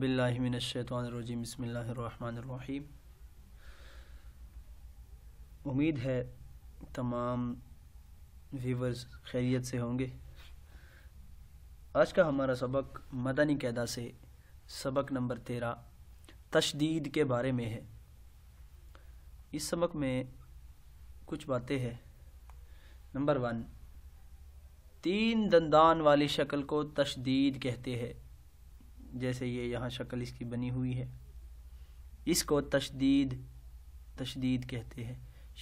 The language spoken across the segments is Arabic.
बिल्लाशैतरजीम बसमीम उम्मीद है तमाम व्यूवर्स खैरियत से होंगे आज का हमारा सबक मदनी कैदा से सबक नंबर तेरह तशदीद के बारे में है इस सबक में कुछ बातें हैं नंबर वन तीन दंदान वाली शक्ल को तशदीद कहते हैं जैसे ये यहाँ शक्ल इसकी बनी हुई है इसको तशदीद तशदीद कहते हैं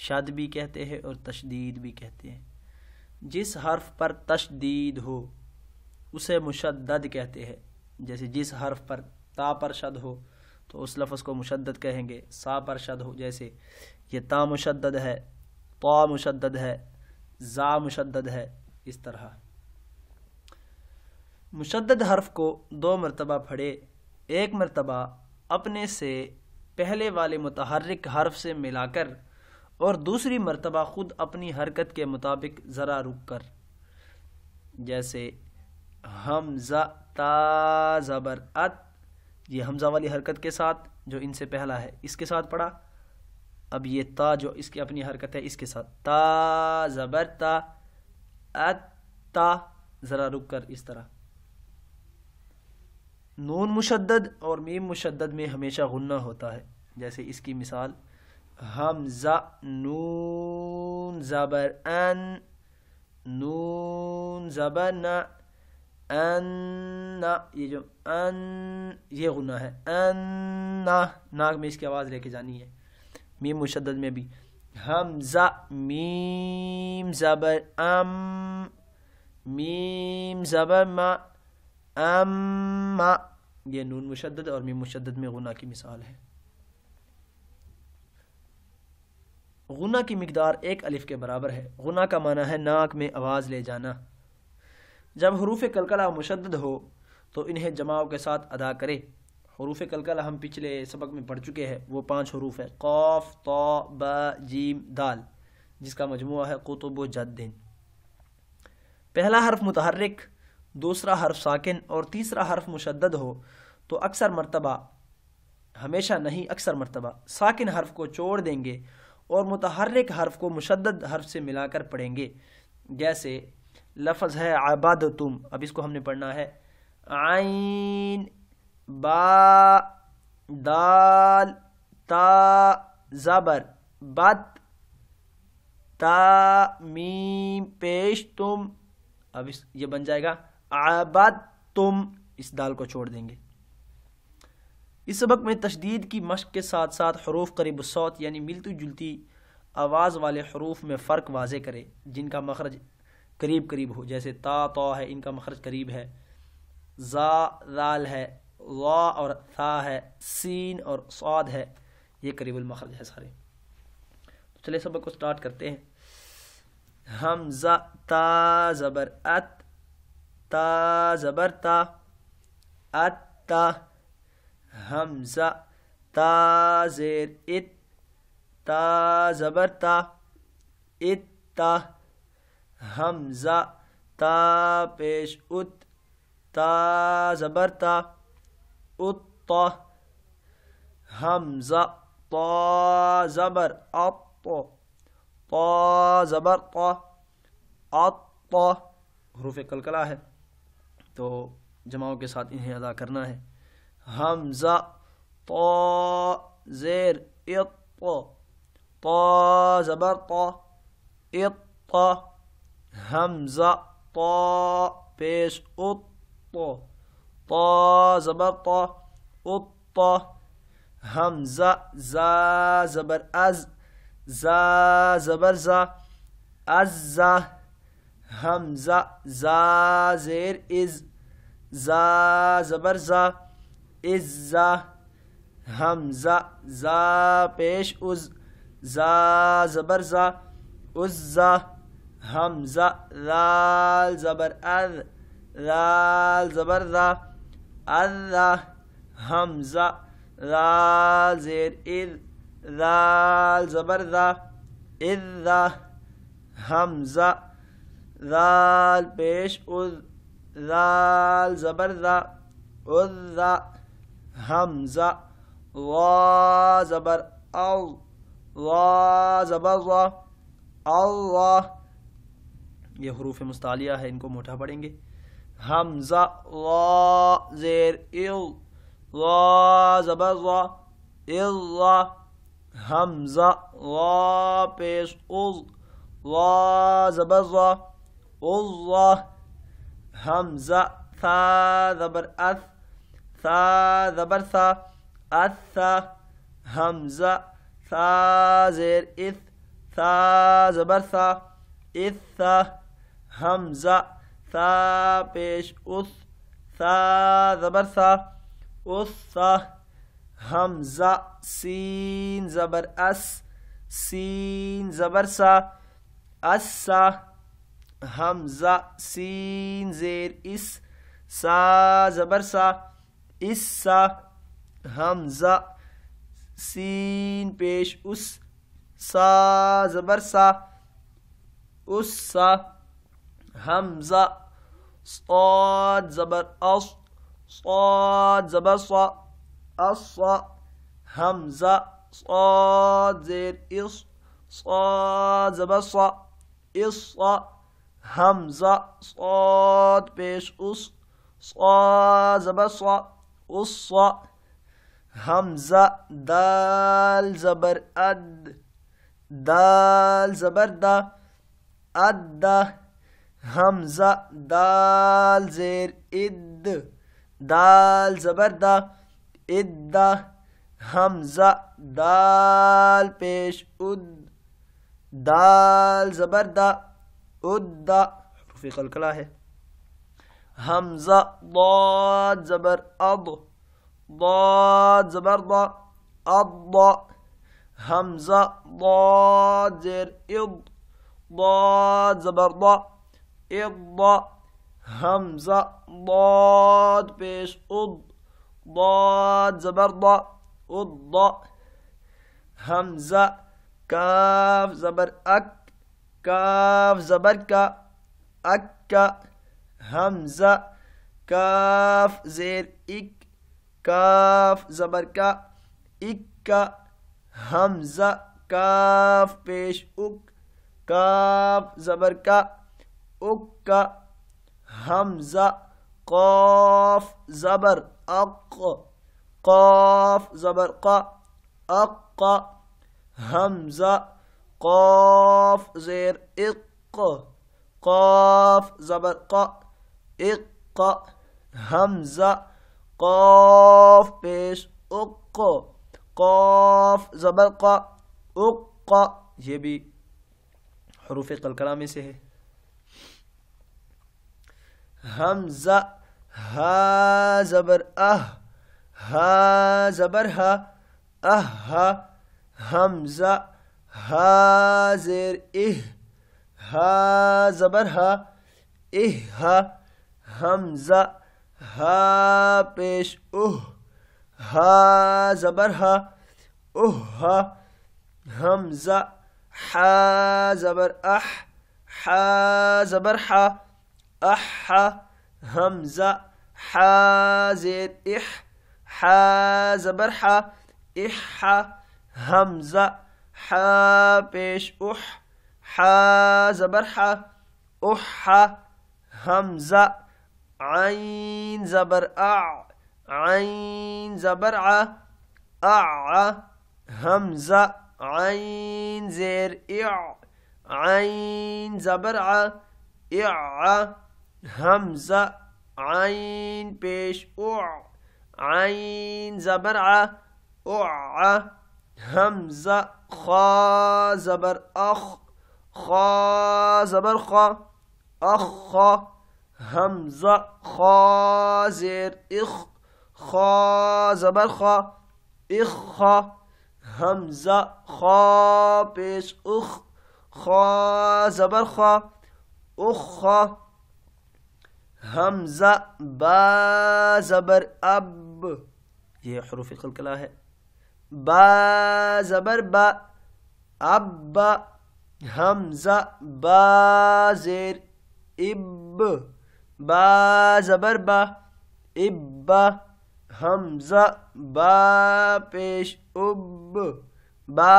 शद भी कहते हैं और तशदीद भी कहते हैं जिस हर्फ पर तशदीद हो उसे मुशद्द कहते हैं जैसे जिस हर्फ पर ता पर शद हो तो उस लफ्ज़ को मुशद्द कहेंगे सा पर शद हो जैसे ये ता मुशद है पा मुशद है ज़ा मुशद है इस तरह मुशद हर्फ को दो मरतबा पढ़े एक मरतबा अपने से पहले वाले मतहरक हर्फ से मिलाकर और दूसरी मरतबा ख़ुद अपनी हरकत के मुताबिक ज़रा रुक कर जैसे हम ता ज़बर अत ये हमज़ा वाली हरकत के साथ जो इनसे पहला है इसके साथ पढ़ा अब ये ता जो इसकी अपनी हरकत है इसके साथ ता ज़बर ता अत ता ज़रा रुक कर इस तरह नून मुशद्द और मीम मुशद्द में हमेशा गुन्ना होता है जैसे इसकी मिसाल ज़ा नून ज़बर अन नून ज़बर न अन ना ये जो अन ये गुना है अन ना नाग में इसकी आवाज़ लेके जानी है मीम मुशद में भी हम ज़ा मीम ज़बर अम मीम ज़बर मा ये नून मुशद और मीम मुशद में गुना की मिसाल है गुना की मकदार एक अलिफ के बराबर है गुना का माना है नाक में आवाज़ ले जाना जब हरूफ कलकला मुशद हो तो इन्हें जमाव के साथ अदा करे हरूफ कलकला हम पिछले सबक में पढ़ चुके हैं वो पांच हरूफ है कौफ तो ब जीम दाल जिसका मजमू है कुतुब जद्दीन पहला हरफ मुतहरक दूसरा हर्फ साकिन और तीसरा हर्फ मुशद हो तो अक्सर मरतबा हमेशा नहीं अक्सर मरतबा साकिन हर्फ को छोड़ देंगे और मतहरक हर्फ को मुशद हर्फ से मिलाकर पढ़ेंगे जैसे लफज है आबाद तुम अब इसको हमने पढ़ना है आइन बा दाल ता ज़बर बत ता मीम पेश तुम अब इस ये बन जाएगा आबाद तुम इस दाल को छोड़ देंगे इस सबक में तशदीद की मश्क के साथ साथ हरूफ करीब सौत यानी मिलती जुलती आवाज़ वाले हरूफ में फ़र्क वाज करें जिनका मखरज करीब करीब हो जैसे ता तो है इनका मखरज करीब है जा लाल है वा और था है सीन और सौद है ये मखरज है सारे तो चले सबक को स्टार्ट करते हैं जा ता ज़बर अत تا زبر تا أتا همزة تا زير إت تا زبر تا إت همزة تا بيش أت تا زبر تا أت همزة طا زبر أط طا زبر طا أط حروف القلقلة है तो जमाओं के साथ इन्हें अदा करना है हम तो ज़ेर इत तो तो इत तो हमज़ा पेश उत तो ज़बर तो उत हम जा ज़बर अज़ जा ज़बर ज़ा अज़ा हमज़ा जा अजा हम जा इज़ زا زبر زا از زا همزة زا پیش از زا زبر زا از زا همزة ذال زبر اذ ذال زبر ذا اذ همزة ذال زير اذ ذال زبر ذا اذ همزة ذال پیش اذ दाल ज़बर हमज़ा वा अल वा ज़बर वा ये हरूफ मुस्तालिया है इनको मोटा पढ़ेंगे हमज़ा वा ज़ेर इल ज़बर हमज़ा पेश ज़बर همزة ثا ذبر أث ثا ذبر ثا أثا همزة ثا زير إث ثا زبر ثا إثا همزة ثا بيش أث ثا ذبر ثا أثا همزة سين زبر أس سين زبر سا أس हम सीन जेर इस सा जबर सा इस सा हम सीन पेश उस सा जबर सा उस सा हम जबर अस स्वाद जबर सा अस सा हम जेर इस स्वाद जबर सा इस सा همزة صاد بيش أص صاد زبا صا أص همزة دال زبر أد دال زبر دا أد همزة دال زير إد دال زبر دا إد همزة دال بيش أد دال زبر دا أدى حرف قلقلة همزة ضاد زبر أض ضاد زبر ضاد أض همزة ضاد زير إض ضاد زبر ض إض همزة ضاد بيش أض ضاد زبر ض أض همزة كاف زبر أك كاف زبركة أكا همزة كاف زير إك كاف زبركة إكا همزة كاف بيش أك كاف زبركة أك همزة قاف زبر أق قاف زبرقة أق همزة قاف زير إق قاف زبر ق إق همزة قاف بيش اق قاف زبر ق اق يبي حروف قلقلہ میں همزة ها زبر اه ها زبر ها اه همزة إه، ها زير إه ها زبرها ها همزة ها بيش أه ها زبرها ها همزة حا زبر أح حا زبر حا أح همزة حا زير إح حا زبر حا إح همزة حابش اح ح زبر اح ح همزه عين زبر اع عين زبرعة ع اع همزه عين زير اع عين زبرعة ع اع همزه عين بيش اع عين زبرعة اع همزة خا زبر أخ خا زبر خا أخ همزة خا زير إخ خا زبر خا إخ همزة خا بيش أخ خا زبر خا أخ همزة با زبر أب ये حروف कलकला هي बा ज़बर बा अब हम ज़ेर इब बा ज़बर बा इब हम जेश उब बा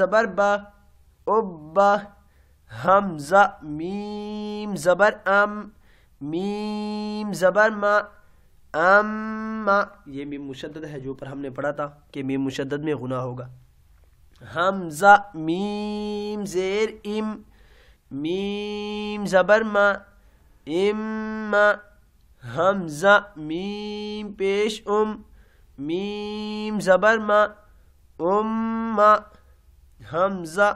ज़बर बा उब हम जीम ज़बर अम मीम ज़बर मा अम्मा ये मीम मुशद है जो पर हमने पढ़ा था कि मीम मुशद में गुना होगा हमजा मीम जेर इम मीम जबर मा इम हमजा मीम पेश उम मीम जबर मा उम हमजा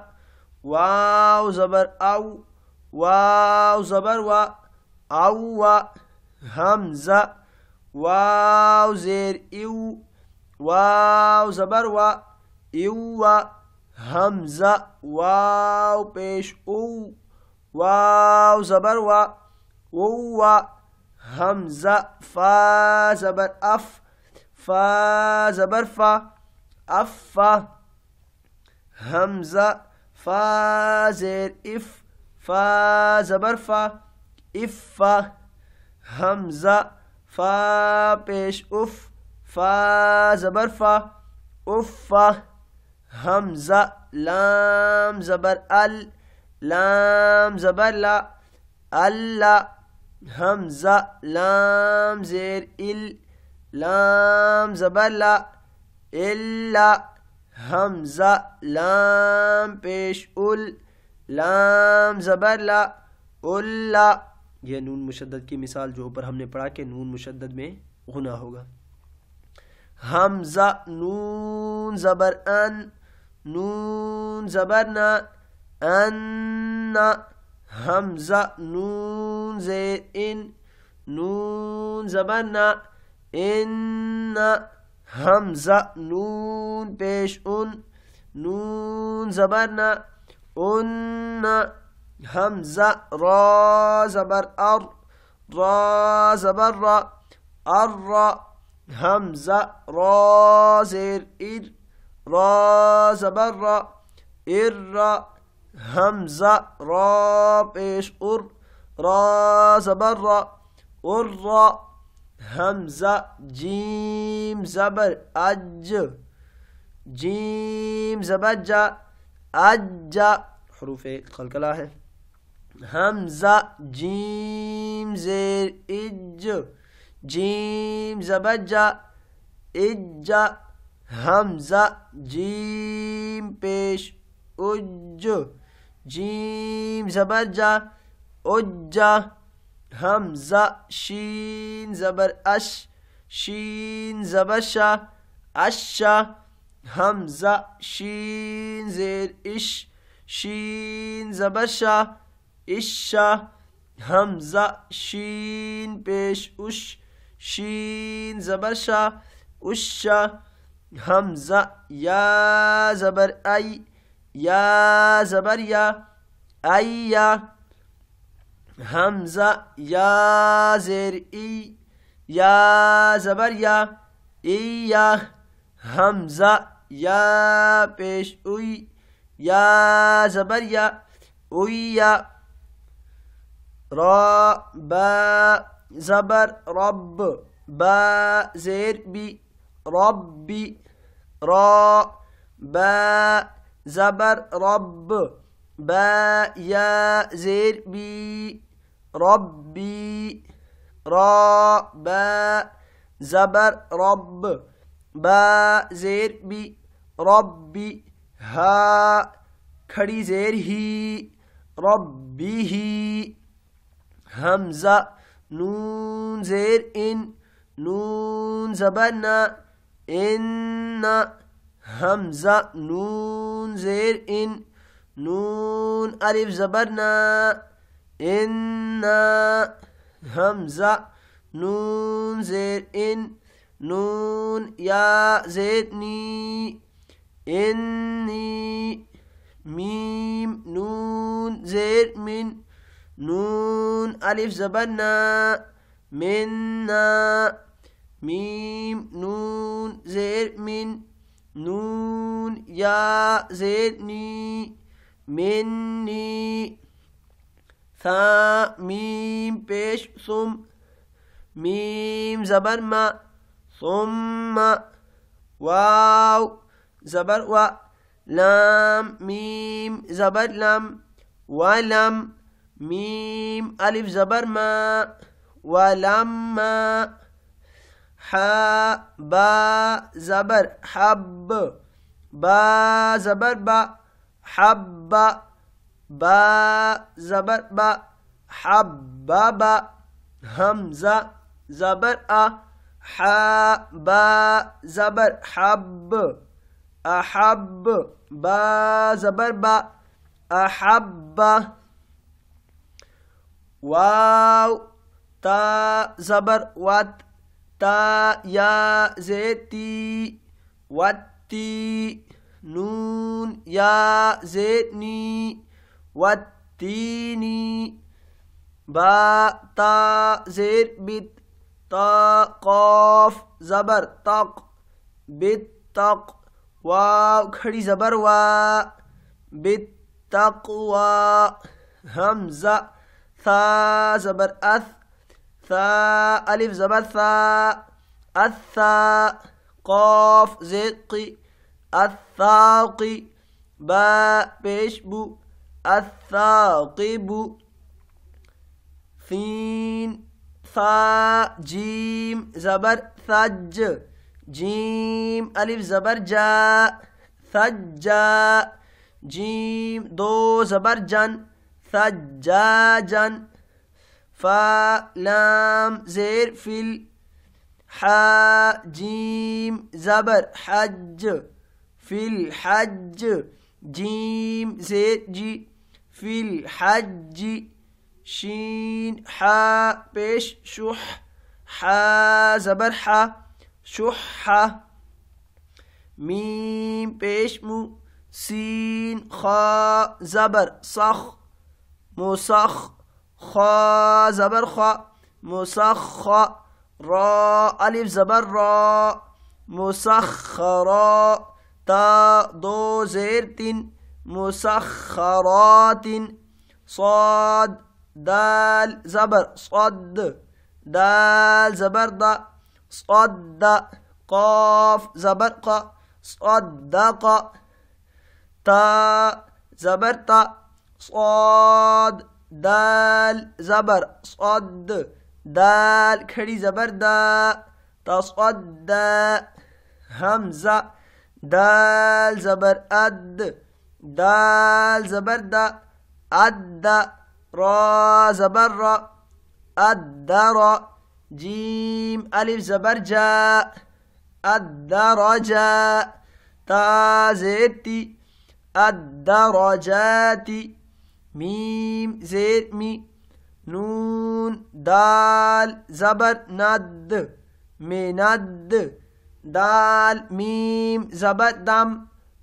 वाव जबर आउ वाव जबर वा आउ वा हमजा واو زير إيو واو زبر و إيو همزة واو بيش أو واو زبر و وو همزة فا زبر أف فا زبر فا أف فا همزة فا زير إف فا زبر فا إف فا همزة فا پیش اف فا زبر فا اف همزه لام زبر ال لام زبر لا الا همزه لام زير ال لام زبر لا الا همزه لام پیش ال لام زبر لا لا यह नून मुशद्दद की मिसाल जो ऊपर हमने पढ़ा कि नून मुशद्दद में गुना होगा हमजा नून ज़बर अन नून ज़बर न अन्ना हमजा नून जे इन नून ज़बर न इन हमजा नून पेश उन नून ज़बर न همزة را زبر أر را زبر را أر همزة را زير إر را زبر را إر همزة را بيش أر را زبر را أر همزة جيم زبر أج جيم زبجة أج حروف خلق إيه؟ الله Hamza jim zer iccu jim zabaca icca hamza jim peş uccu jim zabaca ucca hamza şin zabar aş şin zabaşa aşa hamza şin zer iş şin zabaşa इशा हमजा शीन पेश उश शीन ज़बर शाह उशा हमजा या ज़बर आई या ज़बर या आई या हमजा या जेर ई या ज़बर या ई या हमजा या पेश उई या ज़बर या उई या را با زبر رب با زير بي ربي را با زبر رب با يا زير بي ربي را با زبر رب با زير بي ربي ها كري زير هي ربي هي همزة نون زير إن نون زبنا إن همزة نون زير إن نون ألف زبرنا إن همزة نون زير إن نون يا زيرني إني ميم نون زير من نون ألف زبنا منا ميم نون زير من نون يا زيرني مني ثا ميم بيش ثم ميم زبر ما ثم واو زبر و لام ميم زبر لم ولم ميم ألف زبر ما ولما حاء با زبر حب با زبر با حب با زبر با حبب همزة زبر أ با زبر حب أحب با زبر با أحب واو تا زبر وات تا يا زيتي واتي نون يا زيتني واتيني با تا زير بت تا قاف زبر تق بت تق واو كري زبر وا بت تقوا همزه ثا زبر أث ثا ألف زبر ثا أثا قاف زق الثاقي باء بشبو الثاقب ثين ثا جيم زبر ثج جيم ألف زبر جاء ثج جيم دو زبر جن ثجاجا فلام زير في الحا زبر حج في الحج جيم زير جي في الحج شين حا بيش شح حا زبر حا شح ميم بيش مو سين خا زبر صخ مسخ خا زبر خا مسخ را ألف زبر را مسخرا تا دو زير تن مسخرات صاد دال زبر صد دال زبر دا صد قاف زبر قا صدق تا زبر تا صاد دال زبر صد دال كري زبر دا تصد همزه دال زبر اد دال زبر دا اد را زبر را الدر جيم ألف زبر جاء الدرجة تازتي الدرجات ميم زير مي نون دال زبر ند مند دال ميم زبر دم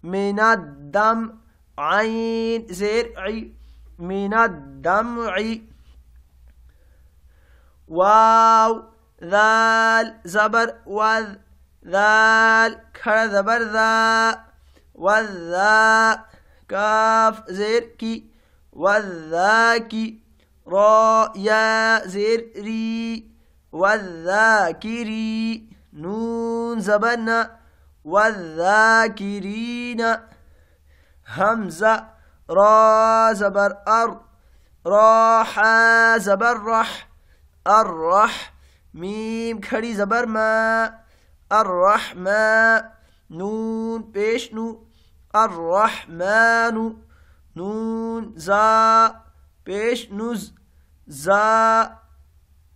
مند دم عين زرع من الدمع واو ذال زبر وذ ذال كر زبر ذا وذا كاف زير كي والذاكي را يا ري والذاكري نون زبنا والذاكرين همزة را زبر أر راح زبر رح الرح ميم كري زبر ما الرحمة نون بيشنو الرحمن نون زا بيش نز زا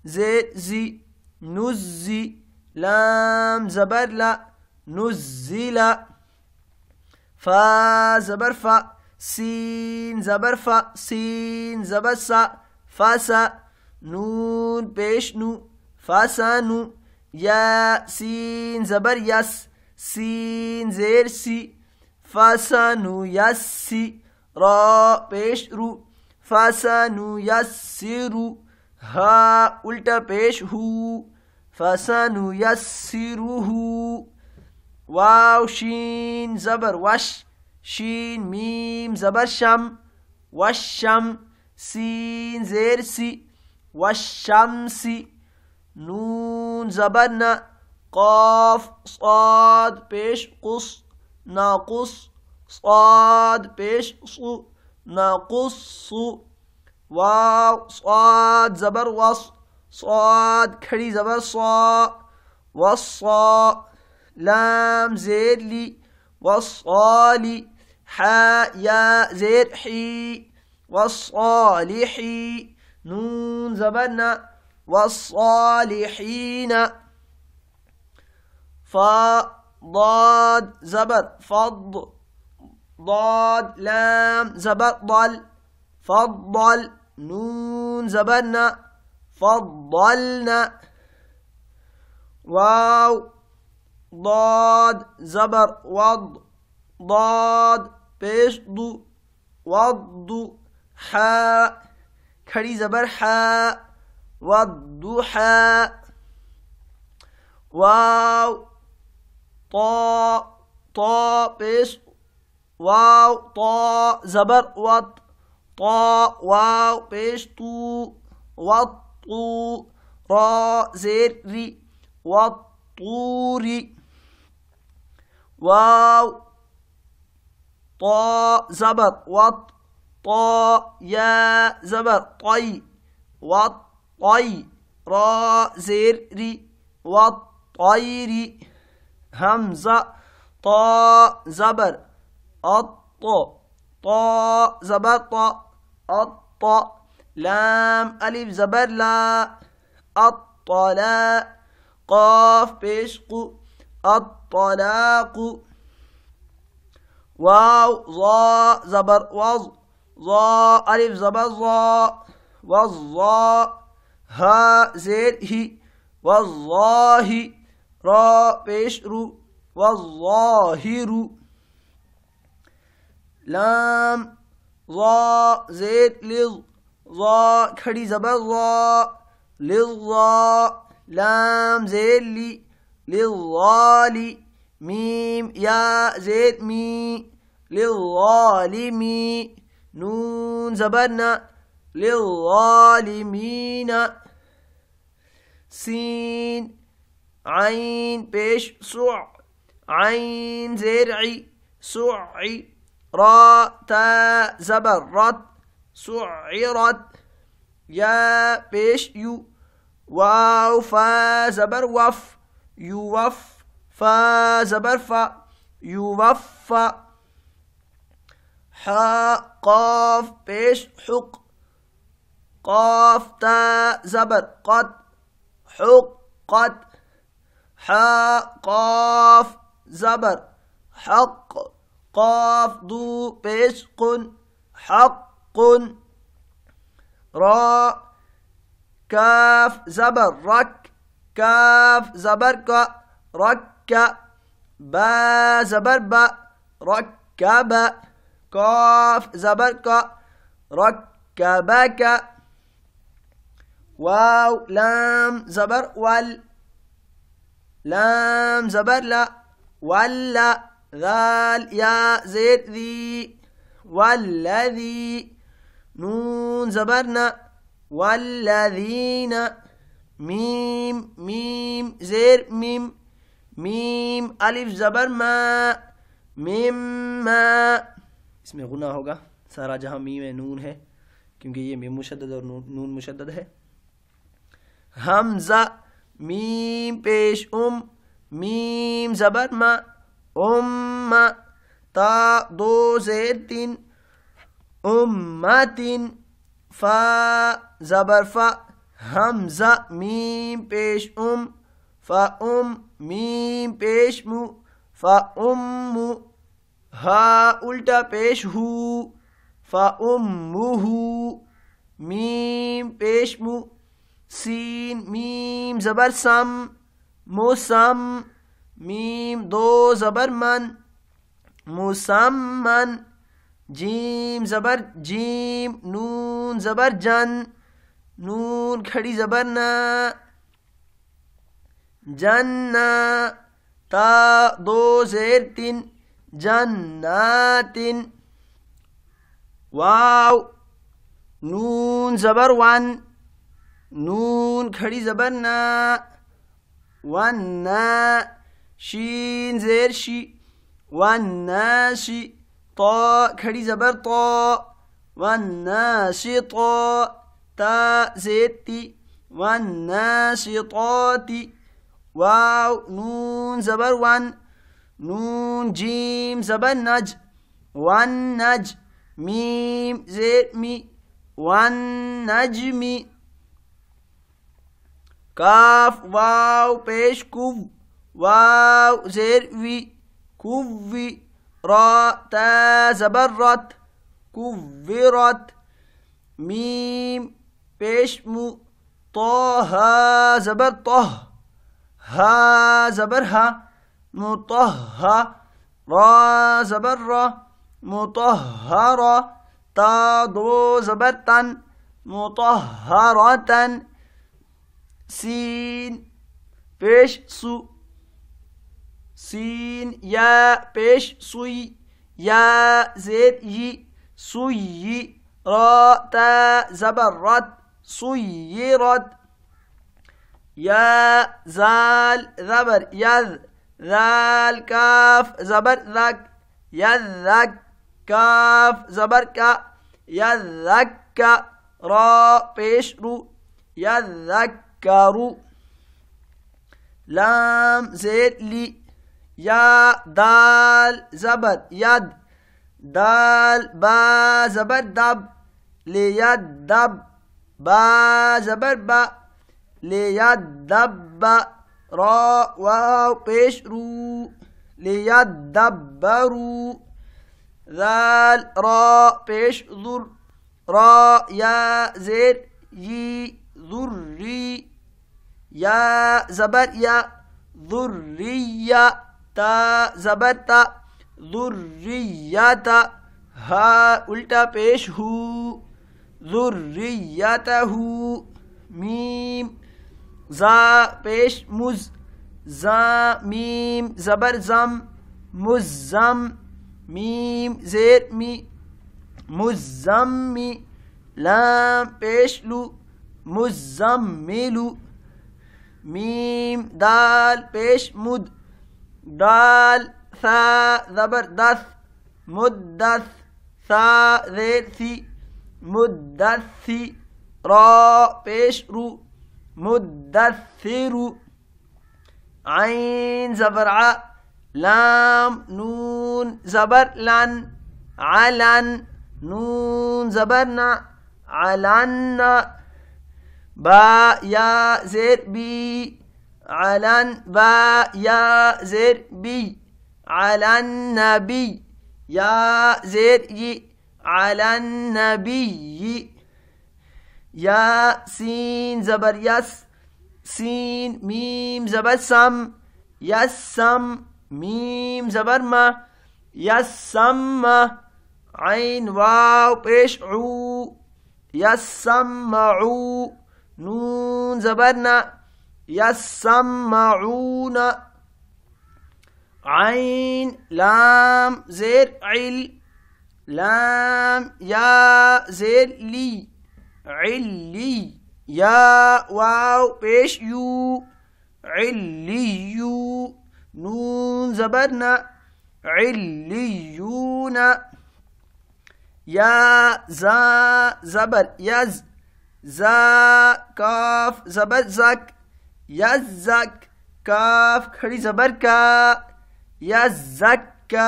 زيت زي نزي لام زبر لا نزل فا زبر فا سين زبر فا سين زبر سا فاسا نون بيش نو فاسا نو يا سين زبر يس سين زير سي فاسا نو يس سي पेश पेश रु फसनुयस्सिरु ह उल्टा पेश हु फसनुयस्सिरुहु वाव शीन जबर वश शीन मीम जबर शम वशम सीन जेर सी वशम सी नून जबर न कौफ सौद पेश कुस नाकुस صاد بيش صو نقص واو صاد زبر وص صاد كري زبر صا وصا لام زيد لي وصالي حاء يا زيد حي وصالحي نون زبرنا والصالحين فضاد زبر فض ضاد لام زبر ضل فضل نون زبرنا فضلنا واو ضاد زبر وض ضاد پیش دو وض حاء كري زبر حاء والضحى واو طا طا بس واو طا زبر وط طا واو بيش طو وطو را زير ري واو طا زبر وط طا يا زبر طي وطي را زير ري همزة طا زبر الط طاء زبر طاء الط لام ألف زبر لا الطلاء قاف بشق الطلاق واو ظاء زبر وظ ظاء ألف زبر ظاء والظاء ها زير هي والظاهي را بشر والظاهر لام ظا زيد لظ ظا كري زبر ظا للظا لام زيد لي للظالي ميم يا زيد مي للظالمي نون زبرنا للظالمين سين عين بيش سع عين زرعي سعي را تا زبر زبرت سعرت يا بيش يو واو فا زبر وف يوف فا زبر فا يوف حا قاف بيش حق قاف تا زبر قد حق قد حا قاف زبر حق قاف ضو فسق حق راء كاف زبر رك كاف ك رك با ب ركب قاف ك ركبك واو لام زبر وال لام زبر لا ولا ذال يا زيد ذي والذي نون زبرنا والذين ميم ميم زير ميم ميم ألف زبر ما ميم ما इसमें गुना होगा सारा जहाँ मीम है नून है क्योंकि ये मीम मुशद और नून, नून मुशद है हमजा मीम पेश उम मीम जबर मा أمة تا دو زيت أمة فا زبر فا همزة ميم بيش أم فأم ميم بيش مو فأم ها ألتا بيش هو فأمه ميم بيش مو سين ميم زبر سم مسم मीम दो ज़बर मन मुसमन जीम ज़बर जीम नून ज़बर जन नून खड़ी ज़बर ना जन्ना दो ज़ेर तीन जन्नातिन वाव नून ज़बर वन नून खड़ी ज़बर ना वन ना شين زير شي والناس طاء كري زبر طاء والناس طاء تاء زيتي والناس طاتي واو نون زبر وان نون جيم زبر نج وان نج ميم زير مي وان والنجم كاف واو بيش كوف واو زيروي كوفي را تا زبرت كفرت ميم بشم طه زبر طه ها زبرها مطهرة را زبر مطهرة تا زبرتا مطهرة سين بيش سو سين يا بيش سوي يا زيد ي سوي را تا زبرت رد يا زال زبر يذ ذال كاف زبر ذك يذك كاف زبر كا يذك را بيش رو يذكر لام زيد لي يا دال زبد يد دال با زبد دب ليد دب با زبر با ليد دب را واو بيش رو ليد دبروا ذال را بيش ذر را يا زير يي ذري يا زبر يا ذرية ता जबर ता जुर्रियात हा उल्टा पेश हु जुर्रियात हु मीम जा पेश मुज जा मीम जबर जम मुजम मीम जेर मी मुजम्मी लाम पेश लू मुजम्मिलू मीम दाल पेश मुद डाल सा ज़बरदस्त मुद्दस सा जेर सी मुद्दस सी रा पेश रू मुद्दसिरु आइन जबर आ लाम नून ज़बर लन आलन नून ज़बर ना आलन बा या जेर बी على يا زر بي على النبي يا زر ي على النبي يا سين زبر يس سين ميم زبر سم سم ميم زبر ما يسم عين واو بيش عو عو نون زبرنا يسمعون عين لام زر عل لام يا زر لي علي يا واو بيش يو علي يو نون زبرنا عليون يا زا زبر يز زا كاف زبر زك यक काफ खड़ी जबर का यक का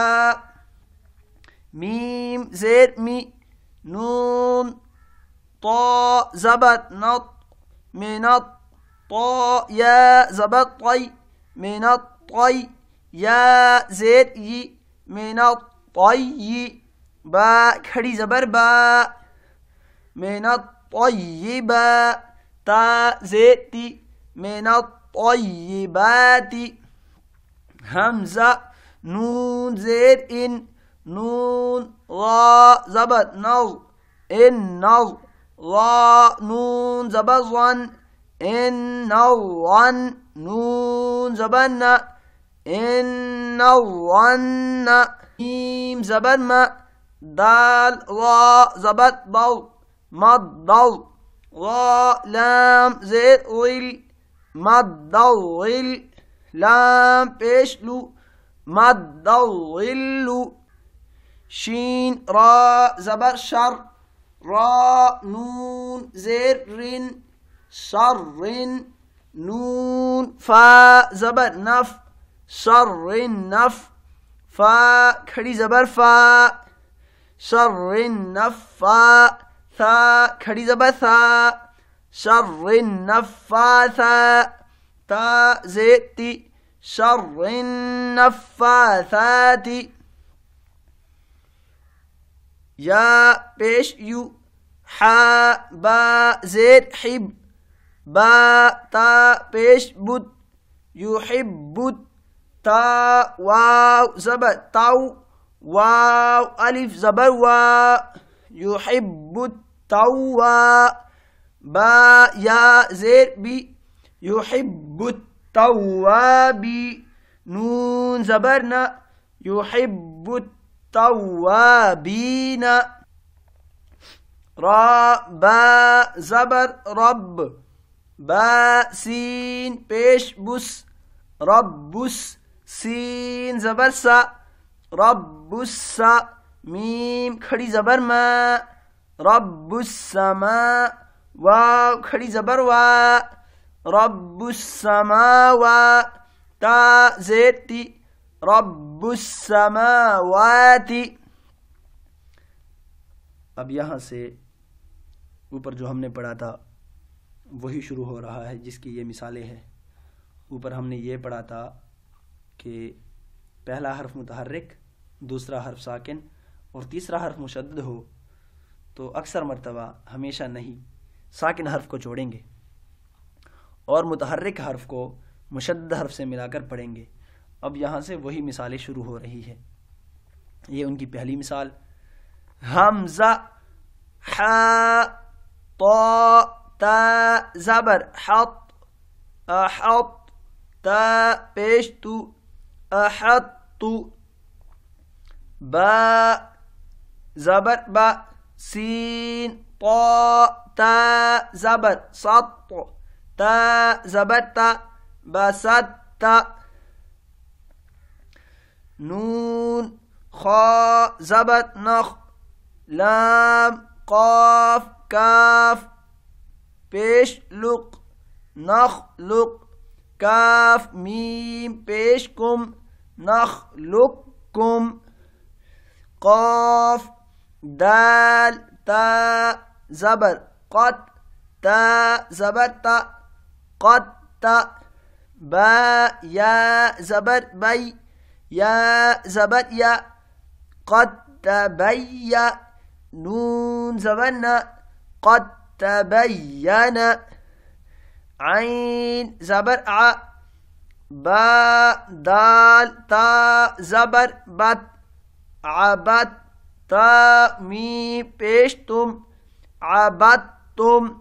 मीम जेर मी नून तो जबर नत मिनत तो या जबर तई मिनत तई या जेर ई मिनत तई बा खड़ी जबर बा मिनत तई बा ता जेती من الطيبات همزة نون زير إن نون غا زبط نظ إن نظ غا نون زبط ظن إن الظن نون زبرنا إن إيم ميم ما دال را زبط ضل مد ضل غا لام زير ظل مد الظل لام بيشلو مد الظل شين را زبر شر را نون زر شر نون فا زبر نف شر نف فا كري زبر فا شر نف فا ثا كري زبر ثا شر النفاثة تا زيت شر النفاثات يا بيش يو حا با زيت حب با تا بيش بود يحب بود تا واو زب تاو واو ألف زبر وا يحب التوا با يا زير بي يحب التوابي نون زبرنا يحب التوابين را با زبر رب با سين بيش بس بس سين زبر سا رب السا ميم خڑی زبر ما رب السماء वाव खड़ी ज़बर वा रब्बुस्समा वा जेती अब यहाँ से ऊपर जो हमने पढ़ा था वही शुरू हो रहा है जिसकी ये मिसालें हैं ऊपर हमने ये पढ़ा था कि पहला हर्फ मुतहरक दूसरा हर्फ साकिन और तीसरा हर्फ मुशद हो तो अक्सर मरतबा हमेशा नहीं साकिन हर्फ को जोड़ेंगे और मुतहरक हर्फ को मुशद हर्फ से मिलाकर पढ़ेंगे अब यहाँ से वही मिसालें शुरू हो रही है ये उनकी पहली मिसाल हमजा जबर हत पेश तू अहत तू ब जबर ब सीन प تا زبر سط تا زبرت بسطت نون خا زبت نخ لام قاف كاف بيش لق نخ لق كاف ميم بيشكم لقكم قاف دال تا زبر قد تا زبرت قد تا با يا زبر بي يا زبر يا قد تبي نون زبنا قد تبين عين زبر ع با دال تا زبر بت عبد تا مي بيشتم عبد تم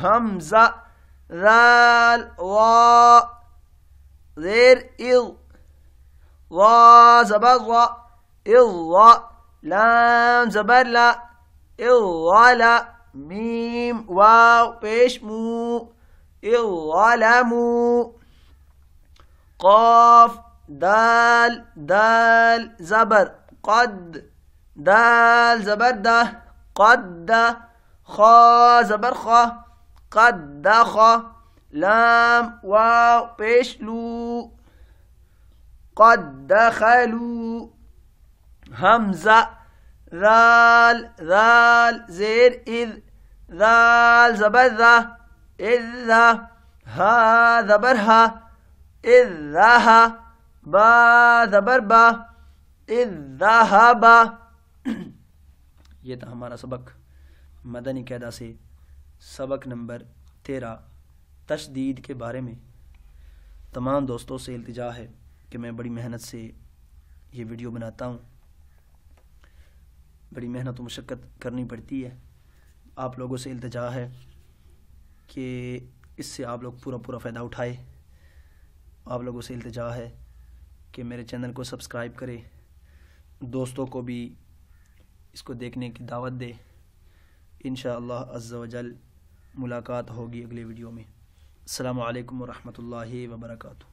همزة ذال وا غير إض ظا زبر إل إض لام زبر لا لا ميم واو بيش مو الظلموا قاف دال دال زبر قد دال زبر ده قد خا زبر خا قد خا لام واو بيش لو قد دخلوا همزة ذال ذال زير إذ ذال زبر ذا إذ ذا ها زبرها إذ ذها با زبر با إذ ذهب ये था हमारा सबक मदनी कैदा से सबक नंबर तेरह तशदीद के बारे में तमाम दोस्तों से अल्तजा है कि मैं बड़ी मेहनत से ये वीडियो बनाता हूँ बड़ी मेहनत व मशक्क़त करनी पड़ती है आप लोगों से अल्तजा है कि इससे आप लोग पूरा पूरा फ़ायदा उठाए आप लोगों से अल्तजा है कि मेरे चैनल को सब्सक्राइब करें दोस्तों को भी इसको देखने की दावत दें इन शज़ल मुलाकात होगी अगले वीडियो में अल्लाम वरहमल वर्का